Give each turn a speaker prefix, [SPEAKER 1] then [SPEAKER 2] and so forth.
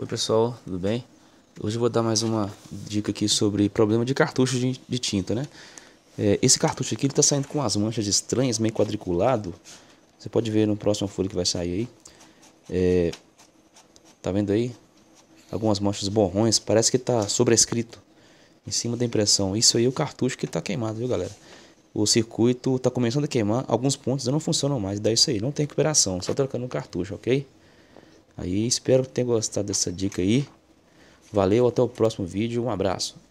[SPEAKER 1] Oi pessoal, tudo bem?
[SPEAKER 2] Hoje eu vou dar mais uma dica aqui sobre problema de cartucho de, tinta, né? É, esse cartucho aqui ele tá saindo com umas manchas estranhas, meio quadriculado. Você pode ver no próximo folha que vai sair aí. É, tá vendo aí? Algumas manchas borrões, parece que tá sobrescrito em cima da impressão. Isso aí é o cartucho que tá queimado, viu galera? O circuito tá começando a queimar, alguns pontos não funcionam mais, Daí isso aí, não tem recuperação, só trocando o cartucho, ok? Aí espero que tenha gostado dessa dica aí. Valeu, até o próximo vídeo. Um abraço.